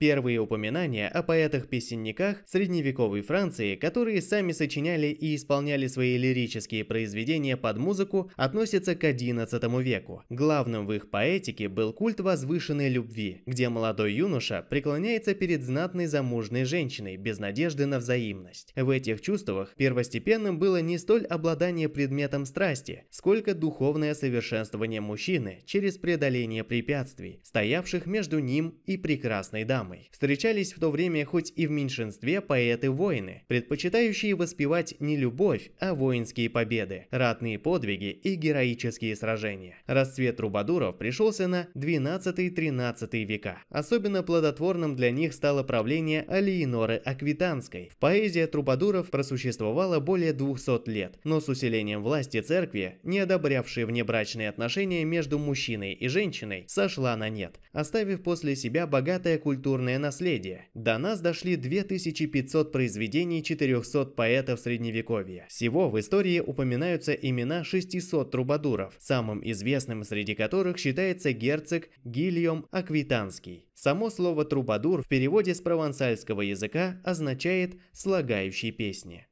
Первые упоминания о поэтах-песенниках средневековой Франции, которые сами сочиняли и исполняли свои лирические произведения под музыку, относятся к XI веку. Главным в их поэтике был культ возвышенной любви, где молодой юноша преклоняется перед знатной замужной женщиной без надежды на взаимность. В этих чувствах первостепенным было не столь обладание предметом страсти, сколько духовное совершенствование мужчины через преодоление препятствий, стоявших между ним и прекрасной дамой драмой. Встречались в то время хоть и в меньшинстве поэты-воины, предпочитающие воспевать не любовь, а воинские победы, ратные подвиги и героические сражения. Расцвет трубадуров пришелся на 12-13 века. Особенно плодотворным для них стало правление Алиеноры Аквитанской. В поэзии трубадуров просуществовала более 200 лет, но с усилением власти церкви, не одобрявшей внебрачные отношения между мужчиной и женщиной, сошла на нет, оставив после себя богатое культурное литературное наследие. До нас дошли 2500 произведений 400 поэтов Средневековья. Всего в истории упоминаются имена 600 трубадуров, самым известным среди которых считается герцог Гильем Аквитанский. Само слово «трубадур» в переводе с провансальского языка означает «слагающий песни».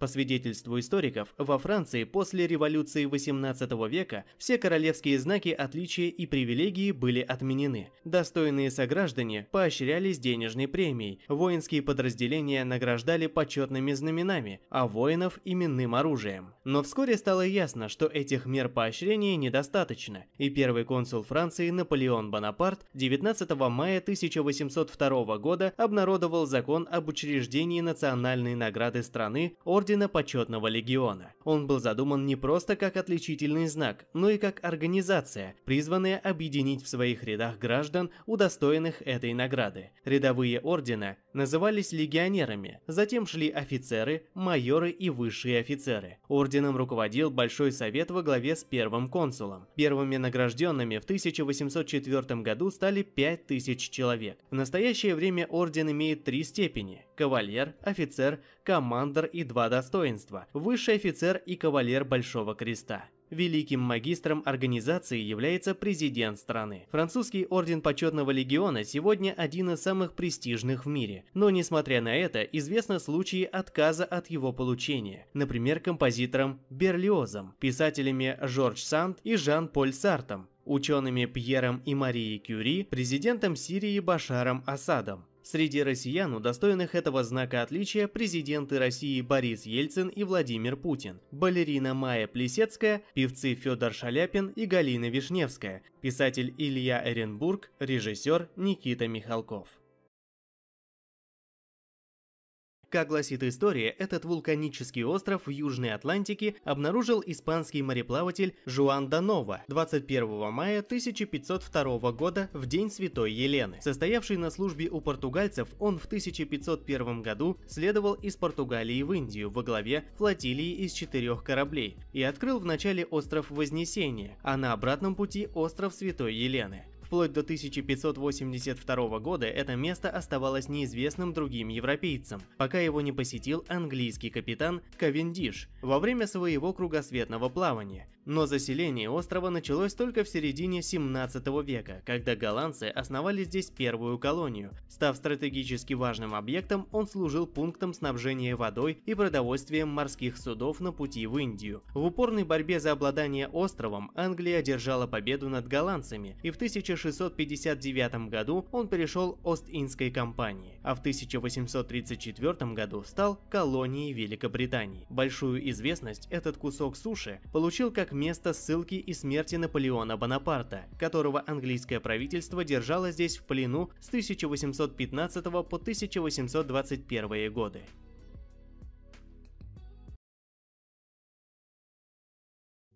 По свидетельству историков, во Франции после революции XVIII века все королевские знаки отличия и привилегии были отменены. Достойные сограждане поощрялись денежной премией, воинские подразделения награждали почетными знаменами, а воинов – именным оружием. Но вскоре стало ясно, что этих мер поощрения недостаточно, и первый консул Франции Наполеон Бонапарт 19 мая 1802 года обнародовал закон об учреждении национальной награды страны Орден Ордена Почетного Легиона. Он был задуман не просто как отличительный знак, но и как организация, призванная объединить в своих рядах граждан, удостоенных этой награды. Рядовые ордена назывались легионерами, затем шли офицеры, майоры и высшие офицеры. Орденом руководил Большой Совет во главе с первым консулом. Первыми награжденными в 1804 году стали 5000 человек. В настоящее время орден имеет три степени кавалер, офицер, командор и два достоинства, высший офицер и кавалер Большого Креста. Великим магистром организации является президент страны. Французский орден почетного легиона сегодня один из самых престижных в мире, но несмотря на это, известны случаи отказа от его получения, например, композитором Берлиозом, писателями Жорж Санд и Жан-Поль Сартом, учеными Пьером и Марией Кюри, президентом Сирии Башаром Асадом. Среди россиян, удостоенных этого знака отличия, президенты России Борис Ельцин и Владимир Путин, балерина Майя Плесецкая, певцы Федор Шаляпин и Галина Вишневская, писатель Илья Эренбург, режиссер Никита Михалков. Как гласит история, этот вулканический остров в Южной Атлантике обнаружил испанский мореплаватель Жуан Данова 21 мая 1502 года в День Святой Елены. Состоявший на службе у португальцев, он в 1501 году следовал из Португалии в Индию во главе флотилии из четырех кораблей и открыл вначале остров Вознесения, а на обратном пути остров Святой Елены вплоть до 1582 года это место оставалось неизвестным другим европейцам, пока его не посетил английский капитан Кавендиш во время своего кругосветного плавания, но заселение острова началось только в середине 17 века, когда голландцы основали здесь первую колонию. Став стратегически важным объектом, он служил пунктом снабжения водой и продовольствием морских судов на пути в Индию. В упорной борьбе за обладание островом Англия одержала победу над голландцами, и в 1659 году он перешел Ост-Индской компании, а в 1834 году стал колонией Великобритании. Большую известность этот кусок суши получил как место ссылки и смерти Наполеона Бонапарта, которого английское правительство держало здесь в плену с 1815 по 1821 годы.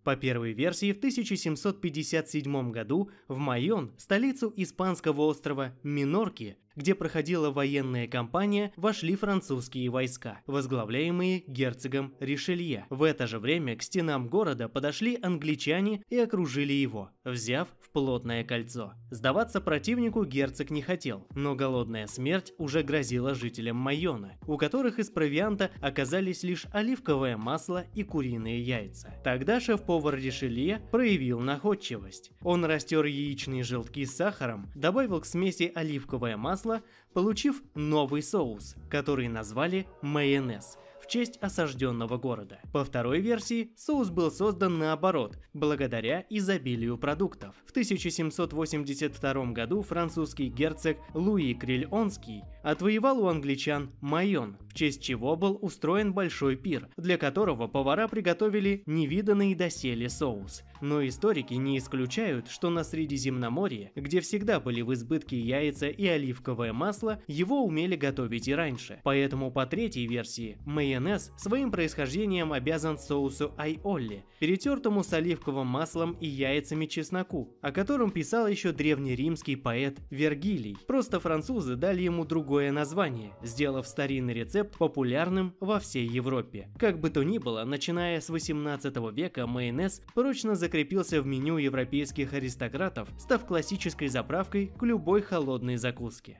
По первой версии, в 1757 году в Майон, столицу испанского острова Минорки, где проходила военная кампания, вошли французские войска, возглавляемые герцогом Ришелье. В это же время к стенам города подошли англичане и окружили его взяв в плотное кольцо. Сдаваться противнику герцог не хотел, но голодная смерть уже грозила жителям Майона, у которых из провианта оказались лишь оливковое масло и куриные яйца. Тогда шеф-повар Ришелье проявил находчивость. Он растер яичные желтки с сахаром, добавил к смеси оливковое масло, получив новый соус, который назвали майонез – в честь осажденного города. По второй версии, соус был создан наоборот, благодаря изобилию продуктов. В 1782 году французский герцог Луи Крильонский отвоевал у англичан Майон, в честь чего был устроен большой пир, для которого повара приготовили невиданный доселе соус. Но историки не исключают, что на Средиземноморье, где всегда были в избытке яйца и оливковое масло, его умели готовить и раньше. Поэтому по третьей версии Майон майонез своим происхождением обязан соусу айолли, перетертому с оливковым маслом и яйцами чесноку, о котором писал еще древнеримский поэт Вергилий. Просто французы дали ему другое название, сделав старинный рецепт популярным во всей Европе. Как бы то ни было, начиная с 18 века майонез прочно закрепился в меню европейских аристократов, став классической заправкой к любой холодной закуске.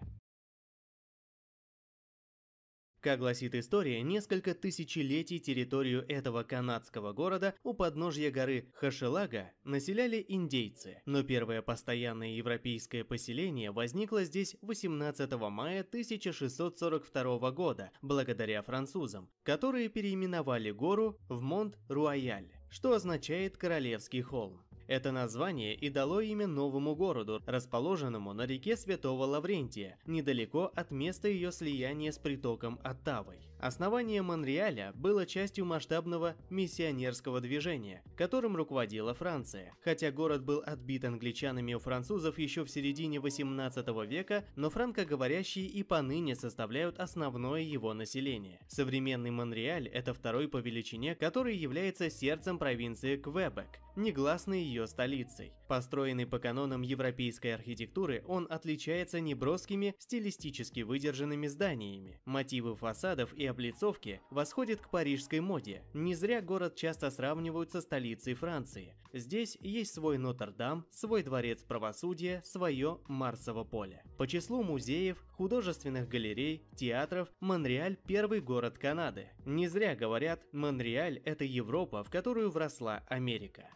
Как гласит история, несколько тысячелетий территорию этого канадского города у подножья горы Хашелага населяли индейцы, но первое постоянное европейское поселение возникло здесь 18 мая 1642 года благодаря французам, которые переименовали гору в Монт-Руаяль, что означает «Королевский холм». Это название и дало имя новому городу, расположенному на реке Святого Лаврентия, недалеко от места ее слияния с притоком Оттавой. Основание Монреаля было частью масштабного миссионерского движения, которым руководила Франция. Хотя город был отбит англичанами у французов еще в середине 18 века, но франкоговорящие и поныне составляют основное его население. Современный Монреаль – это второй по величине, который является сердцем провинции Квебек, негласной ее столицей. Построенный по канонам европейской архитектуры, он отличается неброскими, стилистически выдержанными зданиями. Мотивы фасадов и облицовки восходит к парижской моде. Не зря город часто сравнивают со столицей Франции. Здесь есть свой Нотр-Дам, свой дворец правосудия, свое Марсово поле. По числу музеев, художественных галерей, театров, Монреаль – первый город Канады. Не зря говорят, Монреаль – это Европа, в которую вросла Америка.